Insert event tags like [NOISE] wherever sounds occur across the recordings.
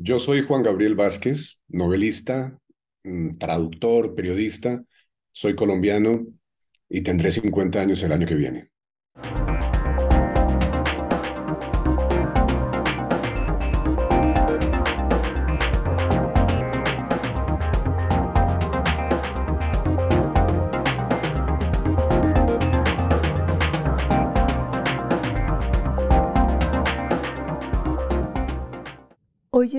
Yo soy Juan Gabriel Vázquez, novelista, mm, traductor, periodista, soy colombiano y tendré 50 años el año que viene.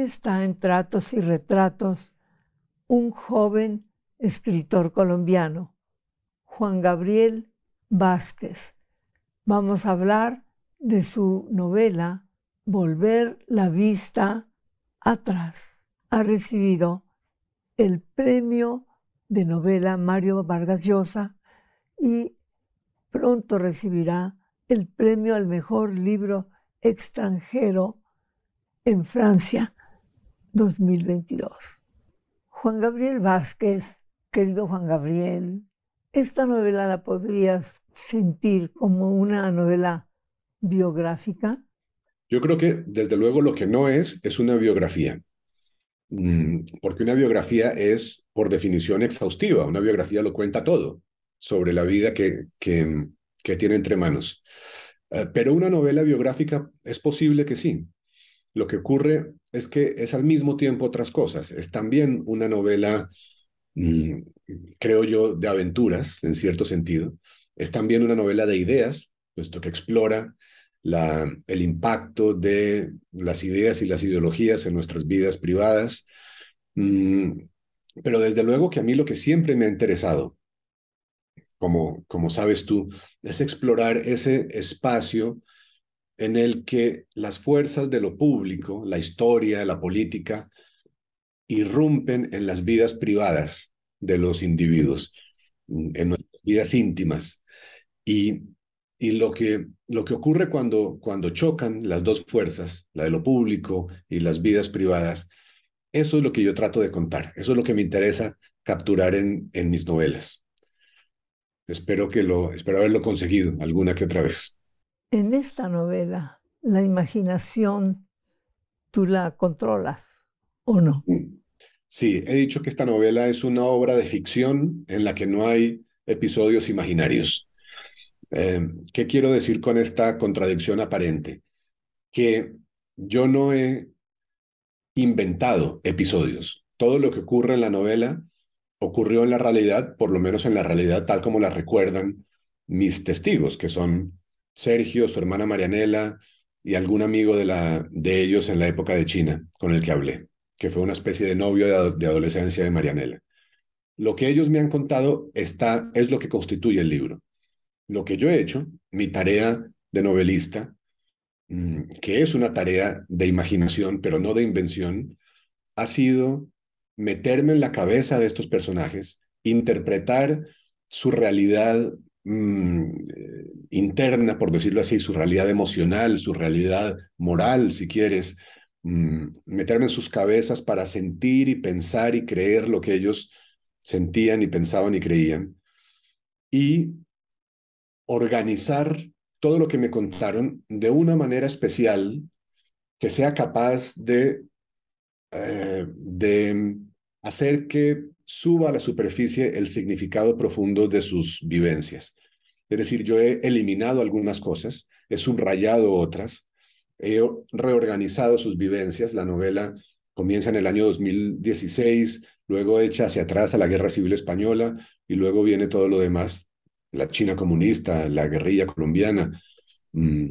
está en tratos y retratos un joven escritor colombiano, Juan Gabriel Vázquez. Vamos a hablar de su novela Volver la vista atrás. Ha recibido el premio de novela Mario Vargas Llosa y pronto recibirá el premio al mejor libro extranjero en Francia 2022. Juan Gabriel Vázquez, querido Juan Gabriel, esta novela la podrías sentir como una novela biográfica. Yo creo que, desde luego, lo que no es es una biografía, mm, porque una biografía es, por definición, exhaustiva. Una biografía lo cuenta todo sobre la vida que, que, que tiene entre manos. Eh, pero una novela biográfica es posible que sí. Lo que ocurre es que es al mismo tiempo otras cosas. Es también una novela, mm, creo yo, de aventuras, en cierto sentido. Es también una novela de ideas, puesto que explora la, el impacto de las ideas y las ideologías en nuestras vidas privadas. Mm, pero desde luego que a mí lo que siempre me ha interesado, como, como sabes tú, es explorar ese espacio en el que las fuerzas de lo público, la historia, la política, irrumpen en las vidas privadas de los individuos, en nuestras vidas íntimas. Y, lo, que, lo que ocurre cuando, cuando chocan las dos fuerzas, la de lo público y las vidas privadas, eso es lo que yo trato de contar, eso es lo que me interesa capturar en, en mis novelas. Espero que lo, espero haberlo conseguido alguna que otra vez. En esta novela, la imaginación tú la controlas o no. Mm. Sí, he dicho que esta novela es una obra de ficción en la que no hay episodios imaginarios. Em, ¿Qué quiero decir con esta contradicción aparente? Que yo no he inventado episodios. Todo lo que ocurre en la novela ocurrió en la realidad, por lo menos en la realidad tal como la recuerdan mis testigos, que son Sergio, su hermana Marianela y algún amigo de, la, de ellos en la época de China con el que hablé, que fue una especie de novio de, adolescencia de Marianela. Lo que ellos me han contado está, es lo que constituye el libro. Lo que yo he hecho, mi tarea de novelista, mm, que es una tarea de imaginación, pero no de invención, ha sido meterme en la cabeza de estos personajes, interpretar su realidad Mm, interna, por decirlo así, su realidad emocional, su realidad moral, si quieres, mm, meterme en sus cabezas para sentir y pensar y creer lo que ellos sentían y pensaban y creían. Y organizar todo lo que me contaron de una manera especial que sea capaz de, eh, de hacer que suba a la superficie el significado profundo de sus vivencias. Es decir, yo he eliminado algunas cosas, he subrayado otras, he reorganizado sus vivencias. La novela comienza en el año 2016, luego echa hacia atrás a la Guerra Civil Española y luego viene todo lo demás, la China comunista, la guerrilla colombiana, mm,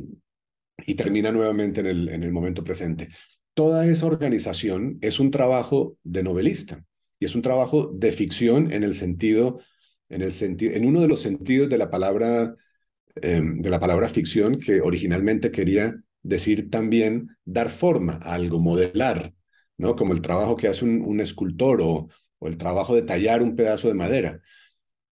y termina nuevamente en el, en el momento presente. Toda esa organización es un trabajo de novelista. Y es un trabajo de ficción en el sentido, en, el sentido, en uno de los sentidos de la palabra, em, de la palabra ficción que originalmente quería decir también dar forma a algo, modelar, ¿no? Como el trabajo que hace un, escultor o, o el trabajo de tallar un pedazo de madera.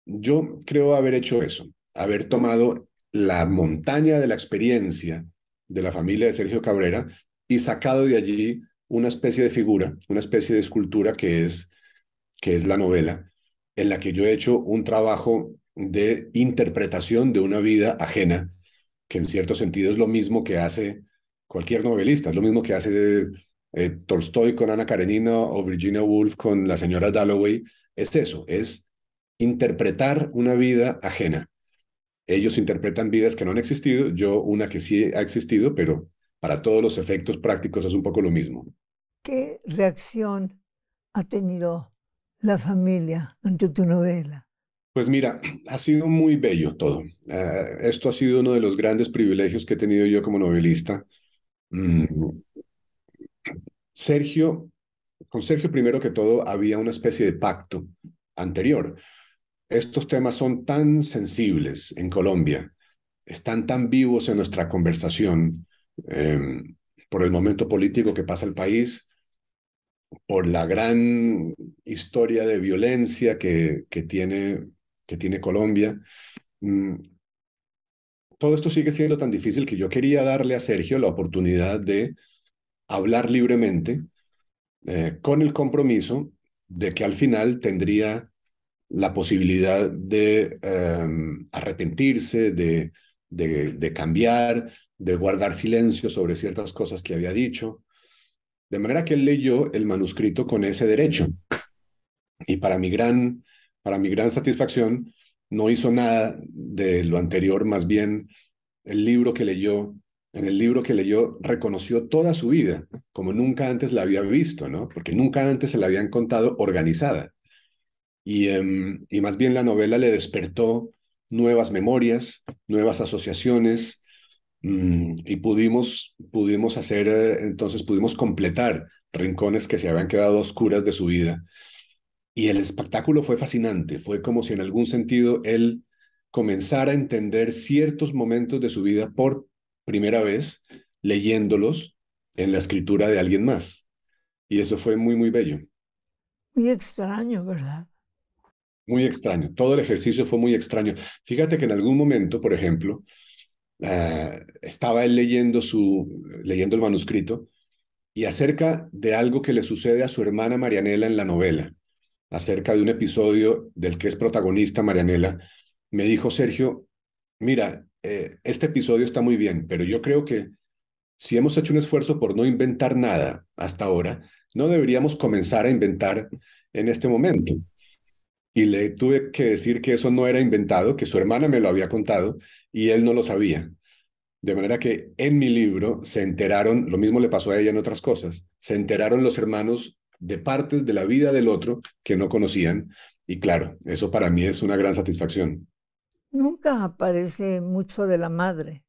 Yo creo haber hecho eso, haber tomado la montaña de la experiencia de la familia de Sergio Cabrera y sacado de allí una especie de figura, una especie de escultura que es que es la novela, en la que yo he hecho un trabajo de interpretación de una vida ajena, que en cierto sentido es lo mismo que hace cualquier novelista, es lo mismo que hace eh, Tolstoy con Ana Karenina o Virginia Woolf con la señora Dalloway, es eso, es interpretar una vida ajena. Ellos interpretan vidas que no han existido, yo una que sí ha existido, pero para todos los efectos prácticos es un poco lo mismo. ¿Qué reacción ha tenido la familia ante tu novela? Pues mira, [CLEARS THROAT] ha sido muy bello todo. Ah, esto ha sido uno de los grandes privilegios que he tenido yo como novelista. Mm. Sergio, con Sergio primero que todo había una especie de pacto anterior. Estos temas son tan sensibles en Colombia, están tan vivos en nuestra conversación em, por el momento político que pasa el país, por la gran historia de violencia que, tiene, que tiene Colombia. Mm, todo esto sigue siendo tan difícil que yo quería darle a Sergio la oportunidad de hablar libremente eh, con el compromiso de que al final tendría la posibilidad de em, arrepentirse, de cambiar, de guardar silencio sobre ciertas cosas que había dicho. De manera que él leyó el manuscrito con ese derecho. Y para mi gran, para mi gran satisfacción, no hizo nada de lo anterior, más bien el libro que leyó, en el libro que leyó reconoció toda su vida, como nunca antes la había visto, ¿no? Porque nunca antes se la habían contado organizada. Y, em, y más bien la novela le despertó nuevas memorias, nuevas asociaciones, Mm, y pudimos, pudimos hacer, eh, entonces pudimos completar rincones que se habían quedado oscuras de su vida. Y el espectáculo fue fascinante, fue como si en algún sentido él comenzara a entender ciertos momentos de su vida por primera vez leyéndolos en la escritura de alguien más. Y eso fue muy, muy bello. Muy extraño, ¿verdad? Muy extraño. Todo el ejercicio fue muy extraño. Fíjate que en algún momento, por ejemplo, eh, estaba él leyendo, su, leyendo el manuscrito y acerca de algo que le sucede a su hermana Marianela en la novela, acerca de un episodio del que es protagonista Marianela, me dijo Sergio, mira, eh, este episodio está muy bien, pero yo creo que si hemos hecho un esfuerzo por no inventar nada hasta ahora, no deberíamos comenzar a inventar en este momento y le tuve que decir que eso no era inventado, que su hermana me lo había contado y él no lo sabía. De manera que en mi libro se enteraron, lo mismo le pasó a ella en otras cosas, se enteraron los hermanos de partes de la vida del otro que no conocían y claro, eso para mí es una gran satisfacción. Nunca aparece mucho de la madre,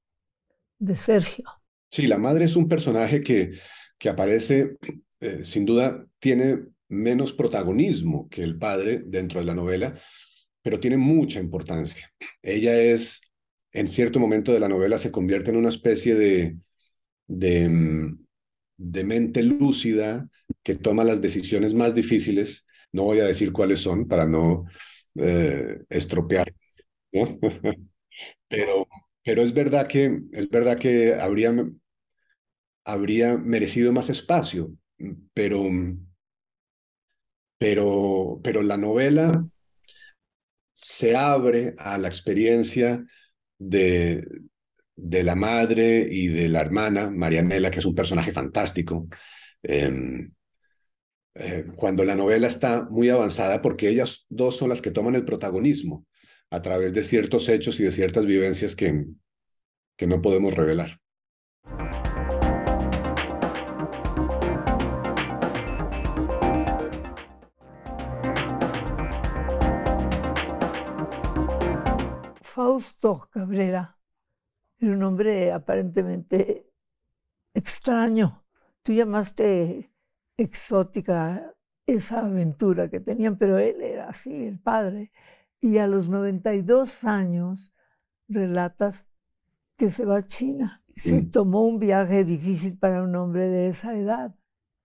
de Sergio. Sí, la madre es un personaje que, que aparece, eh, sin duda, tiene menos protagonismo que el padre dentro de la novela, pero tiene mucha importancia. Ella es, en cierto momento de la novela, se convierte en una especie de, de, mm, mente lúcida que toma las decisiones más difíciles. No voy a decir cuáles son para no eh, estropear. [LAUGHS] pero, pero es verdad que, es verdad que habría, habría merecido más espacio, pero mm, pero, pero la novela se abre a la experiencia de, la madre y de la hermana, Marianela, que es un personaje fantástico. Em, eh, cuando la novela está muy avanzada, porque ellas dos son las que toman el protagonismo a través de ciertos hechos y de ciertas vivencias que, que no podemos revelar. Fausto Cabrera. Era un hombre aparentemente extraño. Tú llamaste exótica esa aventura que tenían, pero él era así, el padre. Y a los 92 años relatas que se va a China. Se tomó un viaje difícil para un hombre de esa edad.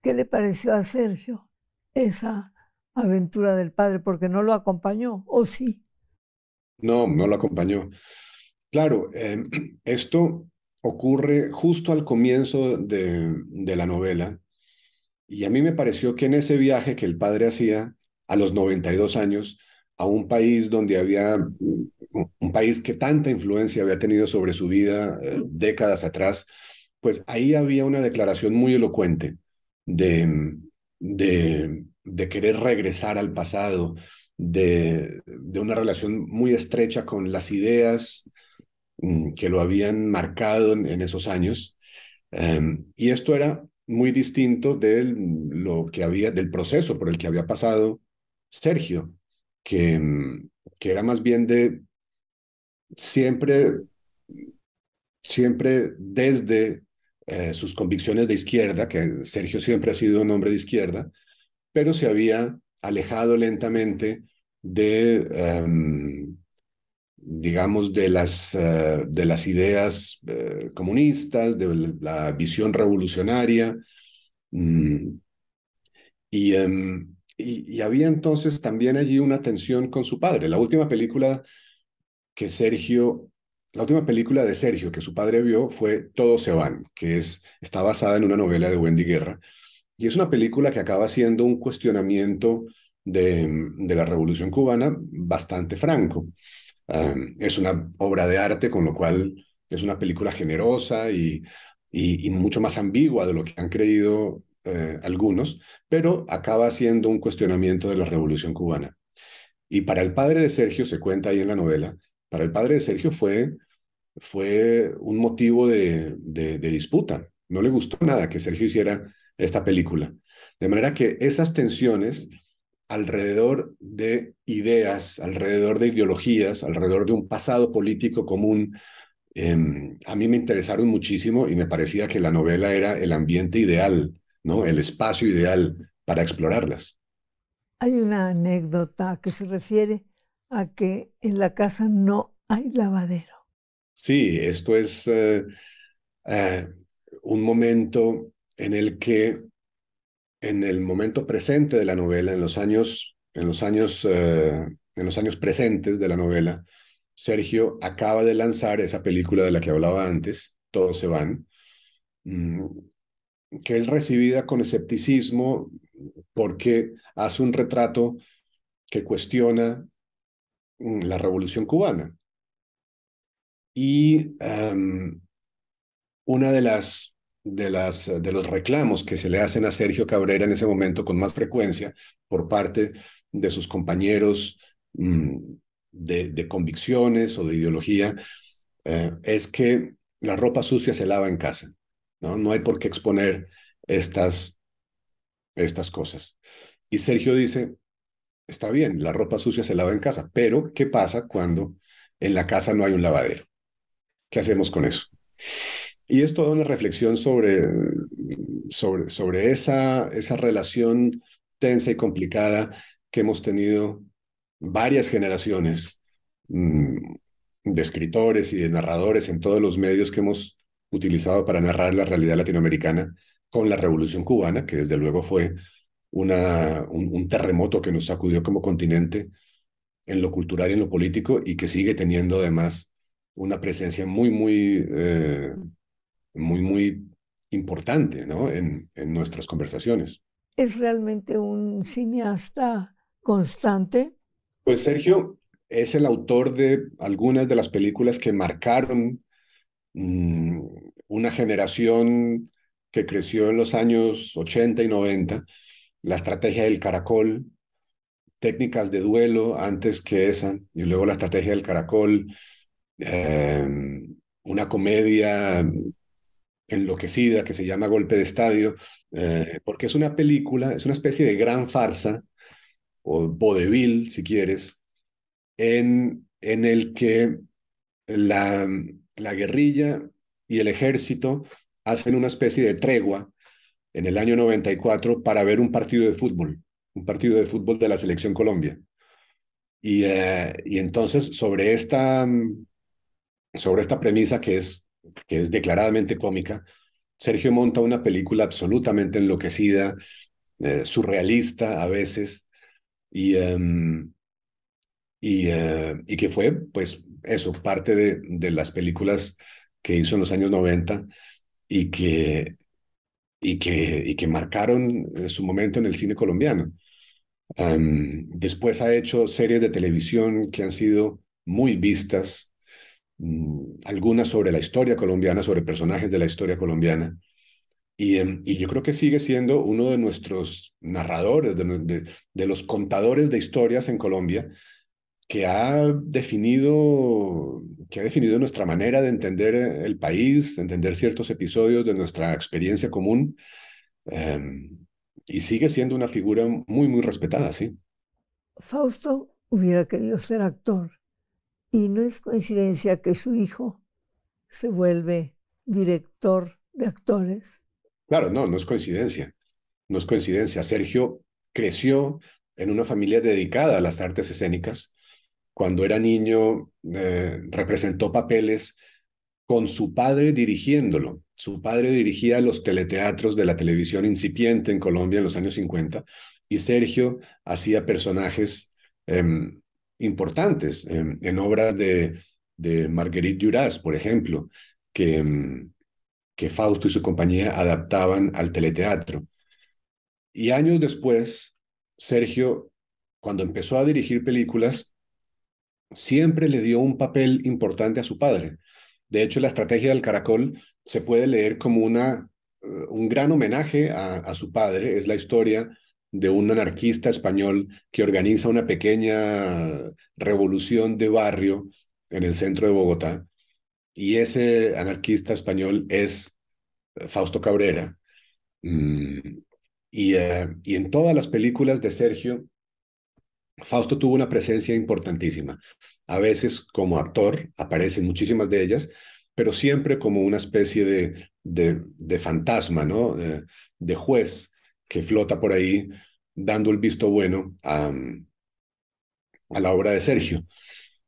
¿Qué le pareció a Sergio esa aventura del padre? Porque no lo acompañó, ¿o sí? No, no lo acompañó. Claro, em, [CLEARS THROAT] esto ocurre justo al comienzo de, la novela y a mí me pareció que en ese viaje que el padre hacía a los 92 años a un país donde había un país que tanta influencia había tenido sobre su vida eh, décadas atrás, pues ahí había una declaración muy elocuente de, de, de querer regresar al pasado, de, una relación muy estrecha con las ideas mm, que lo habían marcado en, esos años. Em, y esto era muy distinto de lo que había, del proceso por el que había pasado Sergio, que, mm, que era más bien de siempre, siempre desde eh, sus convicciones de izquierda, que Sergio siempre ha sido un hombre de izquierda, pero se había alejado lentamente de, em, digamos, de las, eh, de las ideas eh, comunistas, de la visión revolucionaria. Mm, em, y, y, había entonces también allí una tensión con su padre. La última película que Sergio, la última película de Sergio que su padre vio fue Todo se van, que es, está basada en una novela de Wendy Guerra y es una película que acaba siendo un cuestionamiento de, la Revolución Cubana bastante franco. es una obra de arte, con lo cual es una película generosa y, y, mucho más ambigua de lo que han creído eh, algunos, pero acaba siendo un cuestionamiento de la Revolución Cubana. Y para el padre de Sergio, se cuenta ahí en la novela, para el padre de Sergio fue, fue un motivo de disputa. No le gustó nada que Sergio hiciera esta película. De manera que esas tensiones alrededor de ideas, alrededor de ideologías, alrededor de un pasado político común, em, a mí me interesaron muchísimo y me parecía que la novela era el ambiente ideal, ¿no? El espacio ideal para explorarlas. Hay una anécdota que se refiere a que en la casa no hay lavadero. Sí, esto es eh, eh, un momento en el que en el momento presente de la novela, en los años, en los años, eh, en los años presentes de la novela, Sergio acaba de lanzar esa película de la que hablaba antes, Todos se van, mm, que es recibida con escepticismo porque hace un retrato que cuestiona mm, la revolución cubana. Y em, una de las de, las, de los reclamos que se le hacen a Sergio Cabrera en ese momento con más frecuencia por parte de sus compañeros mm, de, convicciones o de ideología eh, es que la ropa sucia se lava en casa. No, no hay por qué exponer estas, estas cosas. Y Sergio dice, está bien, la ropa sucia se lava en casa, pero ¿qué pasa cuando en la casa no hay un lavadero? ¿Qué hacemos con eso? Y es toda una reflexión sobre, sobre, sobre esa, esa relación tensa y complicada que hemos tenido varias generaciones mm, de escritores y de narradores en todos los medios que hemos utilizado para narrar la realidad latinoamericana con la Revolución cubana, que desde luego fue una, un, terremoto que nos sacudió como continente en lo cultural y en lo político y que sigue teniendo además una presencia muy, muy eh, muy, muy importante ¿no? en, en nuestras conversaciones. ¿Es realmente un cineasta constante? Pues Sergio es el autor de algunas de las películas que marcaron mm, una generación que creció en los años 80 y 90, la estrategia del caracol, técnicas de duelo antes que esa, y luego la estrategia del caracol, em, una comedia enloquecida que se llama Golpe de Estadio, eh, porque es una película, es una especie de gran farsa, o vodevil, si quieres, en, en el que la, la guerrilla y el ejército hacen una especie de tregua en el año 94 para ver un partido de fútbol, un partido de fútbol de la selección Colombia. Y, eh, y entonces sobre esta, sobre esta premisa que es que es declaradamente cómica, Sergio monta una película absolutamente enloquecida, eh, surrealista a veces, y, em, y, eh, y, que fue, pues, eso, parte de, las películas que hizo en los años 90 y que, y que, y que marcaron eh, su momento en el cine colombiano. Em, después ha hecho series de televisión que han sido muy vistas, Mm, algunas sobre la historia colombiana, sobre personajes de la historia colombiana. Y, em, y yo creo que sigue siendo uno de nuestros narradores, de, los contadores de historias en Colombia, que ha definido que ha definido nuestra manera de entender eh, el país, de entender ciertos episodios de nuestra experiencia común, em, y sigue siendo una figura muy, muy respetada, ¿sí? Fausto hubiera querido ser actor, y no es coincidencia que su hijo se vuelve director de actores. Claro, no, no es coincidencia. No es coincidencia. Sergio creció en una familia dedicada a las artes escénicas. Cuando era niño, eh, representó papeles con su padre dirigiéndolo. Su padre dirigía los teleteatros de la televisión incipiente en Colombia en los años 50 y Sergio hacía personajes em, importantes, en, obras de, de Marguerite Duras, por ejemplo, que, mm, que Fausto y su compañía adaptaban al teleteatro. Y años después, Sergio, cuando empezó a dirigir películas, siempre le dio un papel importante a su padre. De hecho, la estrategia del caracol se puede leer como una, eh, un gran homenaje a, a su padre. Es la historia de un anarquista español que organiza una pequeña revolución de barrio en el centro de Bogotá. Y ese anarquista español es eh, Fausto Cabrera. Mm, eh, y, en todas las películas de Sergio, Fausto tuvo una presencia importantísima. A veces como actor, aparecen muchísimas de ellas, pero siempre como una especie de, de, fantasma, ¿no? Eh, de juez que flota por ahí dando el visto bueno a, la obra de Sergio.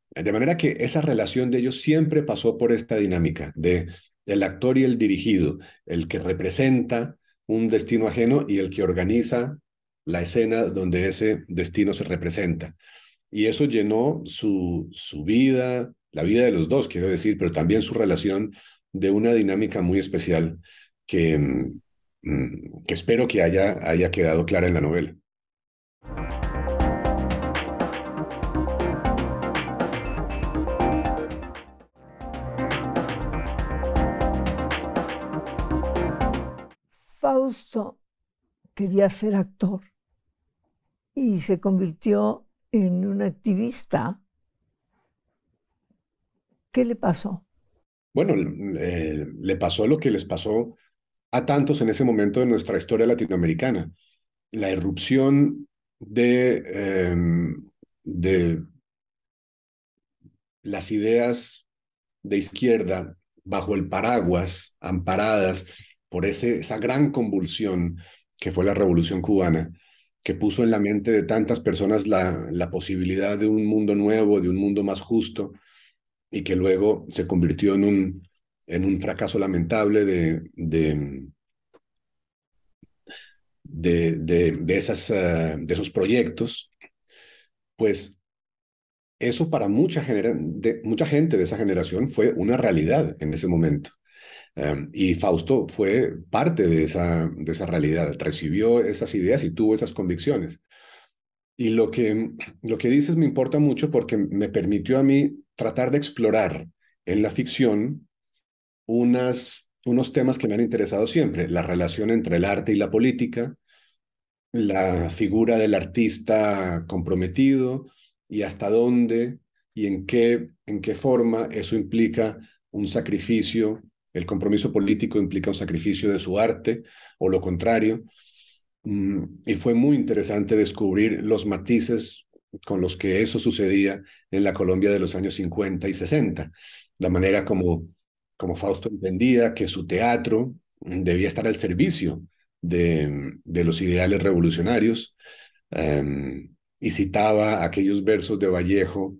De manera que esa relación de ellos siempre pasó por esta dinámica de actor y el dirigido, el que representa un destino ajeno y el que organiza la escena donde ese destino se representa. Y eso llenó su, su vida, la vida de los dos, quiero decir, pero también su relación de una dinámica muy especial que, Mm, que espero que haya, haya quedado clara en la novela. Fausto quería ser actor y se convirtió en un activista. ¿Qué le pasó? Bueno, le eh, pasó lo que les pasó a tantos en ese momento de nuestra historia latinoamericana. La irrupción de, em, las ideas de izquierda bajo el paraguas, amparadas por esa gran convulsión que fue la Revolución Cubana, que puso en la mente de tantas personas la, la posibilidad de un mundo nuevo, de un mundo más justo, y que luego se convirtió en un en un fracaso lamentable de, de, de, esas, eh, de esos proyectos, pues eso para mucha, de, mucha gente de esa generación fue una realidad en ese momento. Em, y Fausto fue parte de esa, de esa realidad, recibió esas ideas y tuvo esas convicciones. Y lo que, lo que dices me importa mucho porque me permitió a mí tratar de explorar en la ficción unas, unos temas que me han interesado siempre, la relación entre el arte y la política, la figura del artista comprometido y hasta dónde y en qué, en qué forma eso implica un sacrificio, el compromiso político implica un sacrificio de su arte o lo contrario. Mm, y fue muy interesante descubrir los matices con los que eso sucedía en la Colombia de los años 50 y 60, la manera como como Fausto entendía que su teatro mm, debía estar al servicio de, mm, los ideales revolucionarios, em, y citaba aquellos versos de Vallejo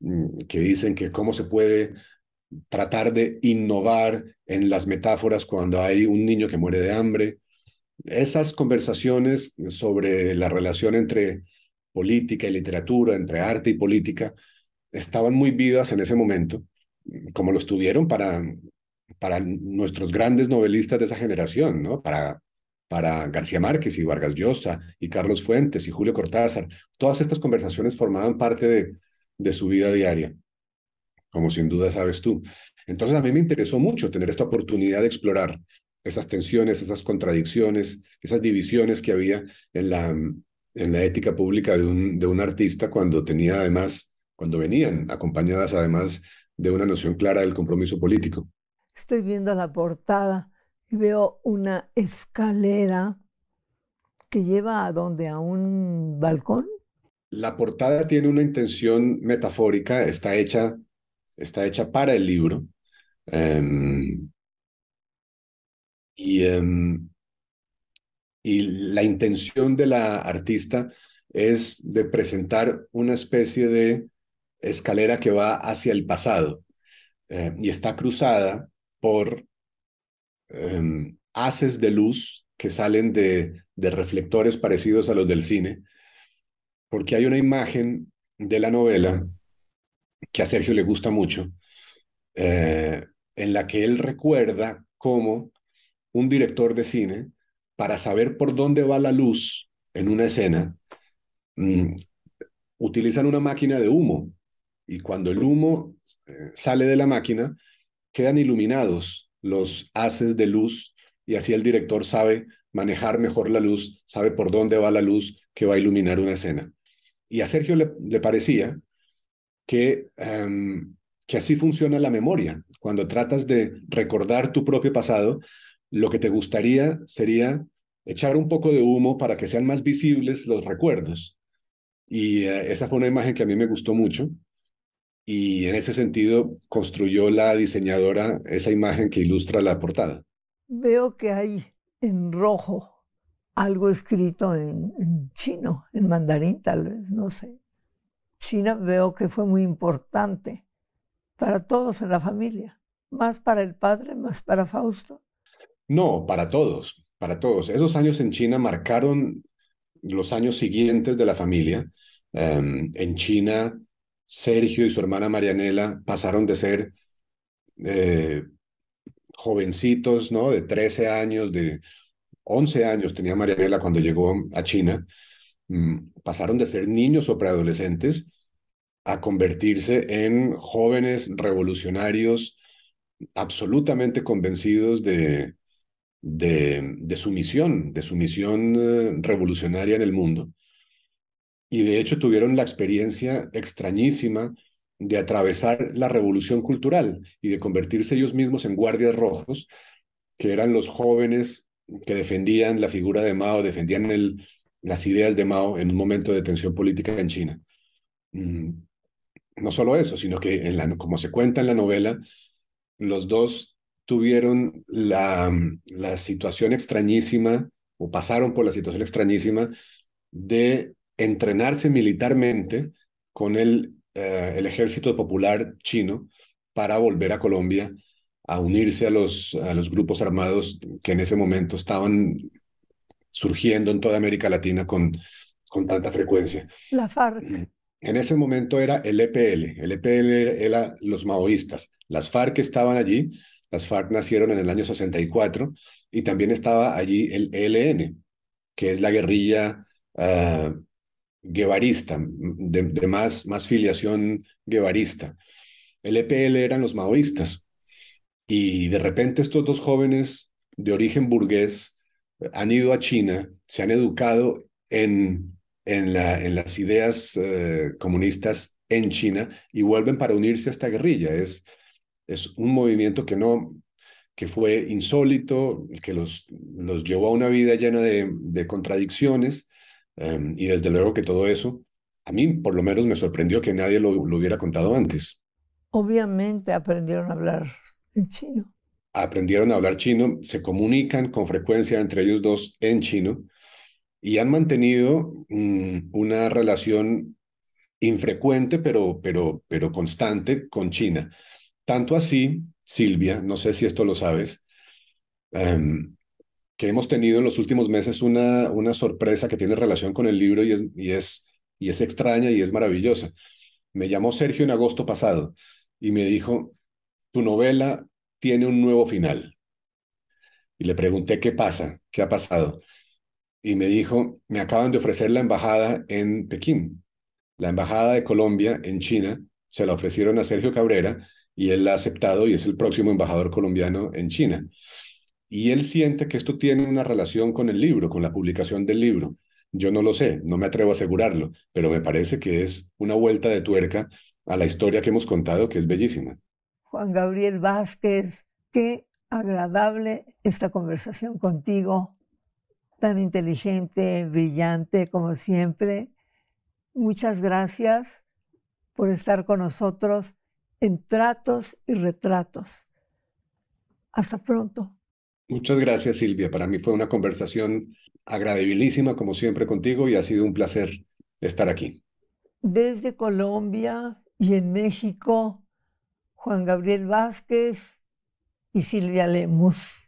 mm, que dicen que cómo se puede tratar de innovar en las metáforas cuando hay un niño que muere de hambre. Esas conversaciones sobre la relación entre política y literatura, entre arte y política, estaban muy vivas en ese momento como lo tuvieron para, para nuestros grandes novelistas de esa generación, ¿no? Para, para García Márquez y Vargas Llosa y Carlos Fuentes y Julio Cortázar. Todas estas conversaciones formaban parte de, de su vida diaria, como sin duda sabes tú. Entonces a mí me interesó mucho tener esta oportunidad de explorar esas tensiones, esas contradicciones, esas divisiones que había en la, en la ética pública de un, de un artista cuando tenía además, cuando venían acompañadas además de una noción clara del compromiso político. Estoy viendo la portada y veo una escalera que lleva a donde a un balcón. La portada tiene una intención metafórica, está hecha, está hecha para el libro. Em, y, em, y la intención de la artista es de presentar una especie de escalera que va hacia el pasado eh, y está cruzada por em, haces de luz que salen de, reflectores parecidos a los del cine, porque hay una imagen de la novela que a Sergio le gusta mucho, eh, en la que él recuerda cómo un director de cine, para saber por dónde va la luz en una escena, mm, utilizan una máquina de humo y cuando el humo eh, sale de la máquina, quedan iluminados los haces de luz y así el director sabe manejar mejor la luz, sabe por dónde va la luz que va a iluminar una escena. Y a Sergio le, parecía que, em, que así funciona la memoria. Cuando tratas de recordar tu propio pasado, lo que te gustaría sería echar un poco de humo para que sean más visibles los recuerdos. Y eh, esa fue una imagen que a mí me gustó mucho y en ese sentido construyó la diseñadora esa imagen que ilustra la portada. Veo que hay en rojo algo escrito en, chino, en mandarín tal vez, no sé. China veo que fue muy importante para todos en la familia, más para el padre, más para Fausto. No, para todos, para todos. Esos años en China marcaron los años siguientes de la familia. Em, en China Sergio y su hermana Marianela pasaron de ser eh, jovencitos, ¿no? De 13 años, de 11 años tenía Marianela cuando llegó a China, mm, pasaron de ser niños o preadolescentes a convertirse en jóvenes revolucionarios absolutamente convencidos de, de su misión, de su misión eh, revolucionaria en el mundo y de hecho tuvieron la experiencia extrañísima de atravesar la revolución cultural y de convertirse ellos mismos en guardias rojos, que eran los jóvenes que defendían la figura de Mao, defendían las ideas de Mao en un momento de tensión política en China. Mm, no solo eso, sino que, como se cuenta en la novela, los dos tuvieron la situación extrañísima, o pasaron por la situación extrañísima, de entrenarse militarmente con el, eh, el ejército popular chino para volver a Colombia a unirse a los, a los grupos armados que en ese momento estaban surgiendo en toda América Latina con, con tanta frecuencia. La FARC. Mm. En ese momento era el EPL, el EPL era los maoístas. Las FARC estaban allí, las FARC nacieron en el año 64 y también estaba allí el ELN, que es la guerrilla ah, guevarista, de, más, más filiación guevarista. El EPL eran los maoístas. Y de repente estos dos jóvenes de origen burgués han ido a China, se han educado en, en, la, en las ideas eh, comunistas en China y vuelven para unirse a esta guerrilla. Es, es un movimiento que no que fue insólito, que los, los llevó a una vida llena de contradicciones, Em, y desde luego que todo eso, a mí por lo menos me sorprendió que nadie lo, hubiera contado antes. Obviamente aprendieron a hablar en chino. Aprendieron a hablar chino, se comunican con frecuencia entre ellos dos en chino y han mantenido mm, una relación infrecuente, pero, pero, pero constante con China. Tanto así, Silvia, no sé si esto lo sabes, um, que hemos tenido en los últimos meses una, una sorpresa que tiene relación con el libro y es, y, es, y es extraña y es maravillosa. Me llamó Sergio en agosto pasado y me dijo, tu novela tiene un nuevo final. Y le pregunté, ¿qué pasa? ¿Qué ha pasado? Y me dijo, me acaban de ofrecer la embajada en Pekín. La embajada de Colombia en China se la ofrecieron a Sergio Cabrera y él la ha aceptado y es el próximo embajador colombiano en China y él siente que esto tiene una relación con el libro, con la publicación del libro. Yo no lo sé, no me atrevo a asegurarlo, pero me parece que es una vuelta de tuerca a la historia que hemos contado, que es bellísima. Juan Gabriel Vázquez, qué agradable esta conversación contigo, tan inteligente, brillante como siempre. Muchas gracias por estar con nosotros en Tratos y Retratos. Hasta pronto. Muchas gracias, Silvia. Para mí fue una conversación agradabilísima, como siempre, contigo y ha sido un placer estar aquí. Desde Colombia y en México, Juan Gabriel Vázquez y Silvia Lemus.